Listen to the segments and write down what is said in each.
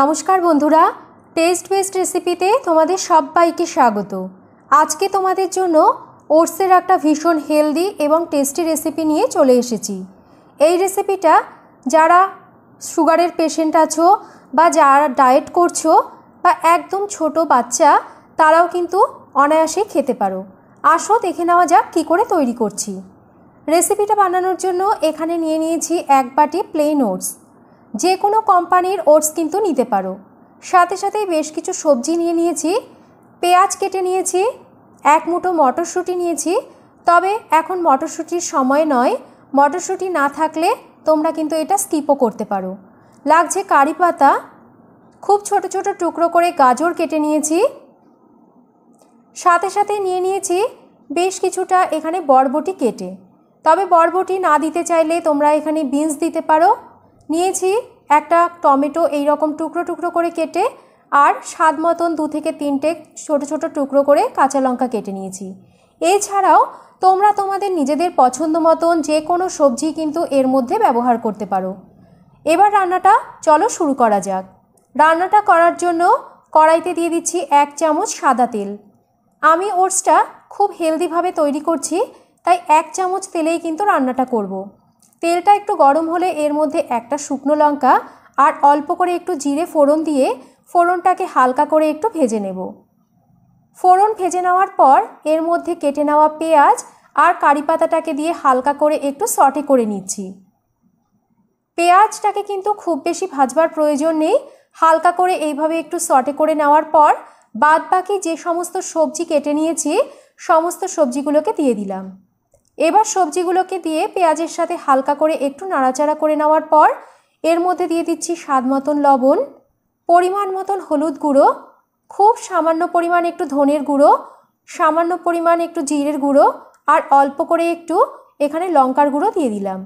নমস্কার বন্ধুরা test best রেসিপিতে তোমাদের সবাইকে স্বাগত আজকে তোমাদের জন্য ওটসের একটা ভীষণ হেলদি এবং টেস্টি রেসিপি নিয়ে চলে এসেছি এই রেসিপিটা যারা সুগারের পেশেন্ট আছো বা যারা ডায়েট করছো বা একদম ছোট বাচ্চা তারাও কিন্তু অনায়াসে খেতে পারো আসো দেখে নেওয়া যাক কী করে তৈরি করছি রেসিপিটা বানানোর জন্য এখানে নিয়ে নিয়েছি এক বাটি প্লেন ওটস যে কোনো কোম্পানির ওটস কিন্তু নিতে পারো সাথে সাথে বেশ কিছু সবজি নিয়ে নিয়েছি পেঁয়াজ কেটে নিয়েছি এক মুঠো মটরশুঁটি নিয়েছি তবে এখন মটরশুঁটির সময় নয় মটরশুঁটি না থাকলে তোমরা কিন্তু এটা স্কিপও করতে পারো লাগছে কারি পাতা খুব ছোট ছোট টুকরো করে গাজর কেটে নিয়েছি সাথে সাথে নিয়ে নিয়েছি বেশ কিছুটা এখানে বরবটি কেটে তবে বরবটি না দিতে চাইলে তোমরা এখানে বিনস দিতে পারো নিয়েছি একটা টমেটো এই রকম টুকরো টুকরো করে কেটে আর স্বাদ মতন দু থেকে তিনটে ছোট ছোট টুকরো করে কাঁচা লঙ্কা কেটে নিয়েছি এছাড়াও তোমরা তোমাদের নিজেদের পছন্দ মতন যে কোনো সবজি কিন্তু এর মধ্যে ব্যবহার করতে পারো এবার রান্নাটা চলো শুরু করা যাক রান্নাটা করার জন্য কড়াইতে দিয়ে দিচ্ছি এক চামচ সাদা তেল আমি ওটসটা খুব হেলদিভাবে তৈরি করছি তাই এক চামচ তেলেই কিন্তু রান্নাটা করবো তেলটা একটু গরম হলে এর মধ্যে একটা শুকনো লঙ্কা আর অল্প করে একটু জিরে ফোড়ন দিয়ে ফোড়নটাকে হালকা করে একটু ভেজে নেব ফোড়ন ভেজে নেওয়ার পর এর মধ্যে কেটে নেওয়া পেঁয়াজ আর কারি পাতাটাকে দিয়ে হালকা করে একটু সটে করে নিচ্ছি পেঁয়াজটাকে কিন্তু খুব বেশি ভাজবার প্রয়োজন নেই হালকা করে এইভাবে একটু সটে করে নেওয়ার পর বাদ বাকি যে সমস্ত সবজি কেটে নিয়েছি সমস্ত সবজিগুলোকে দিয়ে দিলাম এবার সবজিগুলোকে দিয়ে পেঁয়াজের সাথে হালকা করে একটু নাড়াচাড়া করে নেওয়ার পর এর মধ্যে দিয়ে দিচ্ছি স্বাদ মতন লবণ পরিমাণ মতন হলুদ গুঁড়ো খুব সামান্য পরিমাণ একটু ধনের গুঁড়ো সামান্য পরিমাণ একটু জিরের গুঁড়ো আর অল্প করে একটু এখানে লঙ্কার গুঁড়ো দিয়ে দিলাম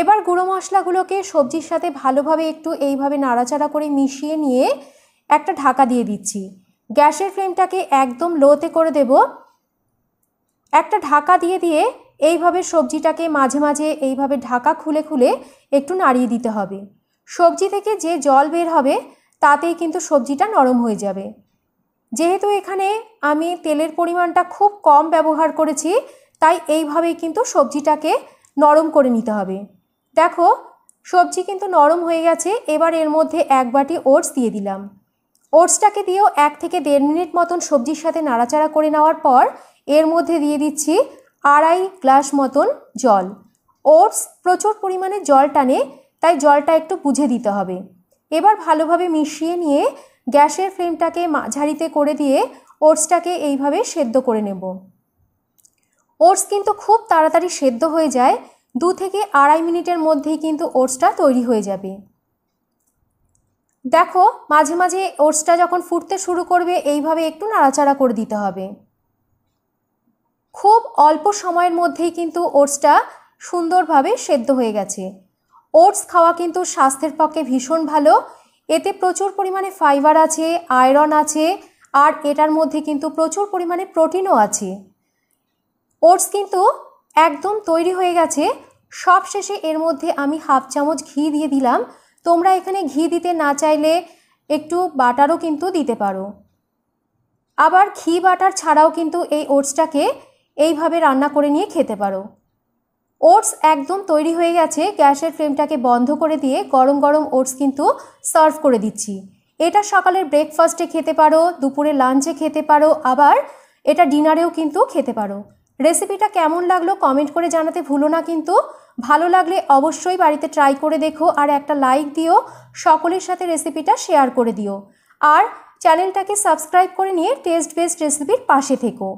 এবার গুঁড়ো মশলাগুলোকে সবজির সাথে ভালোভাবে একটু এইভাবে নাড়াচাড়া করে মিশিয়ে নিয়ে একটা ঢাকা দিয়ে দিচ্ছি গ্যাসের ফ্লেমটাকে একদম লোতে করে দেব একটা ঢাকা দিয়ে দিয়ে এইভাবে সবজিটাকে মাঝে মাঝে এইভাবে ঢাকা খুলে খুলে একটু নাড়িয়ে দিতে হবে সবজি থেকে যে জল বের হবে তাতেই কিন্তু সবজিটা নরম হয়ে যাবে যেহেতু এখানে আমি তেলের পরিমাণটা খুব কম ব্যবহার করেছি তাই এইভাবেই কিন্তু সবজিটাকে নরম করে নিতে হবে দেখো সবজি কিন্তু নরম হয়ে গেছে এবার এর মধ্যে এক বাটি ওটস দিয়ে দিলাম ওটসটাকে দিয়েও এক থেকে দেড় মিনিট মতন সবজির সাথে নাড়াচাড়া করে নেওয়ার পর এর মধ্যে দিয়ে দিচ্ছি আড়াই গ্লাস মতন জল ওটস প্রচুর পরিমাণে জল টানে তাই জলটা একটু বুঝে দিতে হবে এবার ভালোভাবে মিশিয়ে নিয়ে গ্যাসের ফ্লেমটাকে মাঝারিতে করে দিয়ে ওটসটাকে এইভাবে সেদ্ধ করে নেব ওটস কিন্তু খুব তাড়াতাড়ি সেদ্ধ হয়ে যায় দু থেকে আড়াই মিনিটের মধ্যেই কিন্তু ওটসটা তৈরি হয়ে যাবে দেখো মাঝে মাঝে ওটসটা যখন ফুটতে শুরু করবে এইভাবে একটু নাড়াচাড়া করে দিতে হবে খুব অল্প সময়ের মধ্যেই কিন্তু ওটসটা সুন্দরভাবে সেদ্ধ হয়ে গেছে ওটস খাওয়া কিন্তু স্বাস্থ্যের পক্ষে ভীষণ ভালো এতে প্রচুর পরিমাণে ফাইবার আছে আয়রন আছে আর এটার মধ্যে কিন্তু প্রচুর পরিমাণে প্রোটিনও আছে ওটস কিন্তু একদম তৈরি হয়ে গেছে সব শেষে এর মধ্যে আমি হাফ চামচ ঘি দিয়ে দিলাম তোমরা এখানে ঘি দিতে না চাইলে একটু বাটারও কিন্তু দিতে পারো আবার ঘি বাটার ছাড়াও কিন্তু এই ওটসটাকে এইভাবে রান্না করে নিয়ে খেতে পারো ওটস একদম তৈরি হয়ে গেছে গ্যাসের ফ্লেমটাকে বন্ধ করে দিয়ে গরম গরম ওটস কিন্তু সার্ভ করে দিচ্ছি এটা সকালের ব্রেকফাস্টে খেতে পারো দুপুরে লাঞ্চে খেতে পারো আবার এটা ডিনারেও কিন্তু খেতে পারো রেসিপিটা কেমন লাগলো কমেন্ট করে জানাতে ভুলো না কিন্তু ভালো লাগলে অবশ্যই বাড়িতে ট্রাই করে দেখো আর একটা লাইক দিও সকলের সাথে রেসিপিটা শেয়ার করে দিও আর চ্যানেলটাকে সাবস্ক্রাইব করে নিয়ে টেস্ট বেস্ট রেসিপির পাশে থেকো